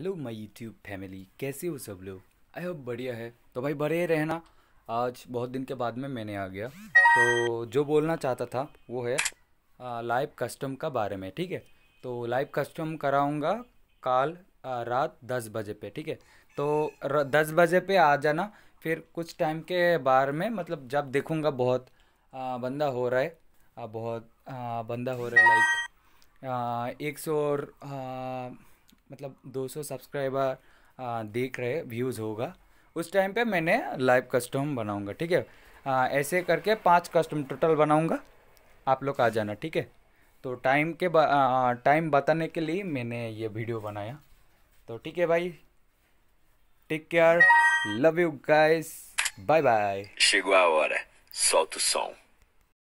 hello my YouTube family कैसे हो सब लोग आई होप बढ़िया है तो भाई बड़े रहना आज बहुत दिन के बाद में मैंने आ गया तो जो बोलना चाहता था वो है लाइव कस्टम का बारे में ठीक है तो लाइव कस्टम कराऊंगा कल रात दस बजे पे ठीक है तो दस बजे पे आ जाना फिर कुछ टाइम के बार में मतलब जब देखूँगा बहुत आ, बंदा हो रहा है आ, बहुत आ, बंदा हो रहा है लाइक एक सौ मतलब 200 सब्सक्राइबर देख रहे व्यूज़ होगा उस टाइम पे मैंने लाइव कस्टम बनाऊंगा ठीक है ऐसे करके पांच कस्टम टोटल बनाऊंगा आप लोग आ जाना ठीक है तो टाइम के टाइम बताने के लिए मैंने ये वीडियो बनाया तो ठीक है भाई take care love you guys bye bye Chegou a